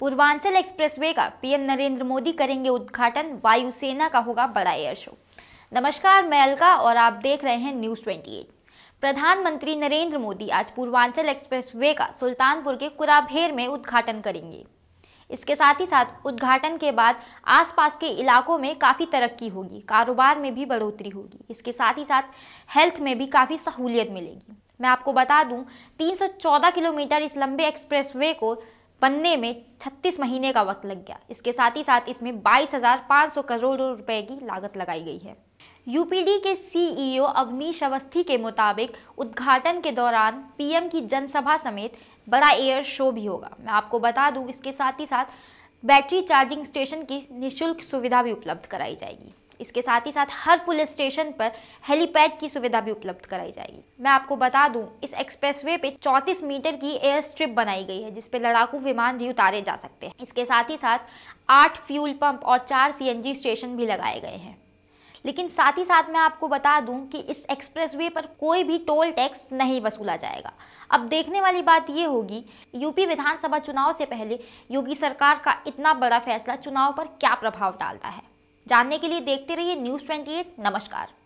Purvanchal expressway का PM Narendra Modi करेंगे उद्घाटन वायुसेना का होगा बड़ा एयर शो नमस्कार मैं अलका और आप देख रहे हैं न्यूज 28 प्रधानमंत्री नरेंद्र मोदी आज पूर्वांचल एक्सप्रेसवे का सुल्तानपुर के कुराभेर में उद्घाटन करेंगे इसके साथ ही साथ उद्घाटन के बाद आसपास के इलाकों में काफ़ी तरक्की होगी कारोबार में भी बढ़ोतरी होगी इसके साथ ही साथ हेल्थ में भी काफ़ी सहूलियत मिलेगी मैं आपको बता दूं 314 किलोमीटर इस लंबे एक्सप्रेसवे को बनने में 36 महीने का वक्त लग गया इसके साथ ही साथ इसमें बाईस करोड़ रुपए की लागत लगाई गई है यूपीडी के सीईओ e अवनीश अवस्थी के मुताबिक उद्घाटन के दौरान पीएम की जनसभा समेत बड़ा एयर शो भी होगा मैं आपको बता दूं इसके साथ ही साथ बैटरी चार्जिंग स्टेशन की निशुल्क सुविधा भी उपलब्ध कराई जाएगी इसके साथ ही साथ हर पुलिस स्टेशन पर हेलीपैड की सुविधा भी उपलब्ध कराई जाएगी मैं आपको बता दूं इस एक्सप्रेसवे पे 34 मीटर की एयर स्ट्रिप बनाई गई है जिसपे लड़ाकू विमान भी उतारे जा सकते हैं इसके साथ ही साथ आठ फ्यूल पंप और चार सी स्टेशन भी लगाए गए हैं लेकिन साथ ही साथ मैं आपको बता दूं कि इस एक्सप्रेसवे पर कोई भी टोल टैक्स नहीं वसूला जाएगा अब देखने वाली बात ये होगी यूपी विधानसभा चुनाव से पहले योगी सरकार का इतना बड़ा फैसला चुनाव पर क्या प्रभाव डालता है जानने के लिए देखते रहिए न्यूज ट्वेंटी नमस्कार